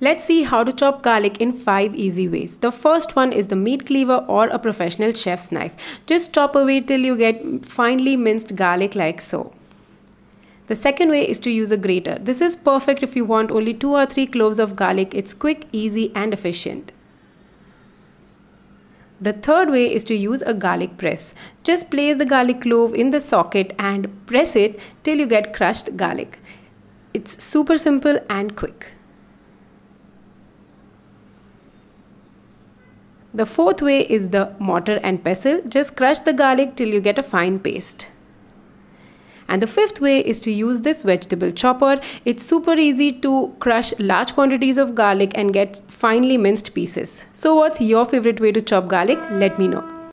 Let's see how to chop garlic in 5 easy ways. The first one is the meat cleaver or a professional chef's knife. Just chop away till you get finely minced garlic like so. The second way is to use a grater. This is perfect if you want only 2 or 3 cloves of garlic. It's quick, easy and efficient. The third way is to use a garlic press. Just place the garlic clove in the socket and press it till you get crushed garlic. It's super simple and quick. The fourth way is the mortar and pestle. Just crush the garlic till you get a fine paste. And the fifth way is to use this vegetable chopper. It's super easy to crush large quantities of garlic and get finely minced pieces. So what's your favorite way to chop garlic? Let me know.